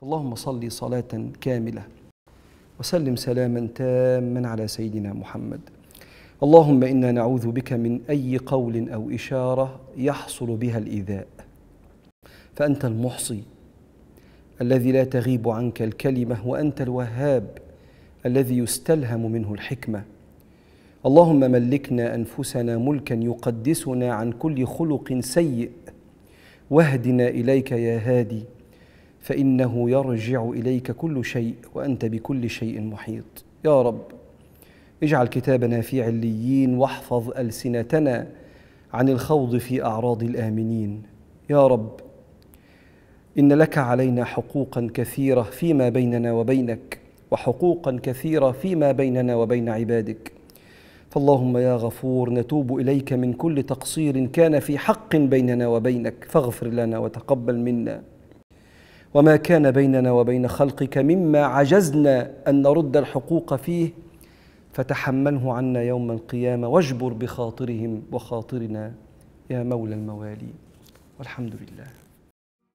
فاللهم صل صلاة كاملة وسلم سلاما تاما على سيدنا محمد اللهم انا نعوذ بك من اي قول او اشاره يحصل بها الايذاء فانت المحصي الذي لا تغيب عنك الكلمه وانت الوهاب الذي يستلهم منه الحكمه اللهم ملكنا انفسنا ملكا يقدسنا عن كل خلق سيء واهدنا اليك يا هادي فانه يرجع اليك كل شيء وانت بكل شيء محيط يا رب اجعل كتابنا في عليين واحفظ السنتنا عن الخوض في اعراض الامنين يا رب ان لك علينا حقوقا كثيره فيما بيننا وبينك وحقوقا كثيره فيما بيننا وبين عبادك فاللهم يا غفور نتوب اليك من كل تقصير كان في حق بيننا وبينك فاغفر لنا وتقبل منا وما كان بيننا وبين خلقك مما عجزنا ان نرد الحقوق فيه فتحمله عنا يوم القيامه واجبر بخاطرهم وخاطرنا يا مولى الموالي والحمد لله